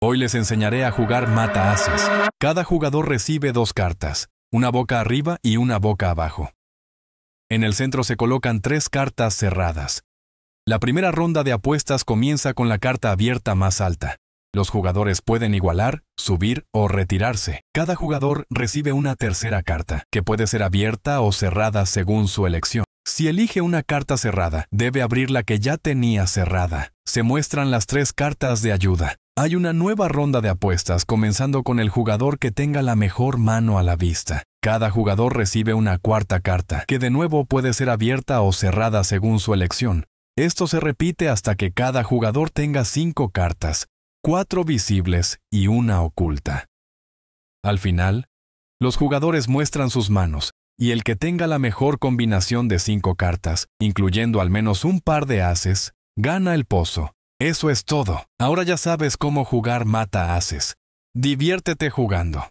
Hoy les enseñaré a jugar mata Ases. Cada jugador recibe dos cartas, una boca arriba y una boca abajo. En el centro se colocan tres cartas cerradas. La primera ronda de apuestas comienza con la carta abierta más alta. Los jugadores pueden igualar, subir o retirarse. Cada jugador recibe una tercera carta, que puede ser abierta o cerrada según su elección. Si elige una carta cerrada, debe abrir la que ya tenía cerrada. Se muestran las tres cartas de ayuda, hay una nueva ronda de apuestas comenzando con el jugador que tenga la mejor mano a la vista. Cada jugador recibe una cuarta carta, que de nuevo puede ser abierta o cerrada según su elección. Esto se repite hasta que cada jugador tenga cinco cartas, cuatro visibles y una oculta. Al final, los jugadores muestran sus manos, y el que tenga la mejor combinación de cinco cartas, incluyendo al menos un par de haces, gana el pozo. Eso es todo. Ahora ya sabes cómo jugar mata haces. Diviértete jugando.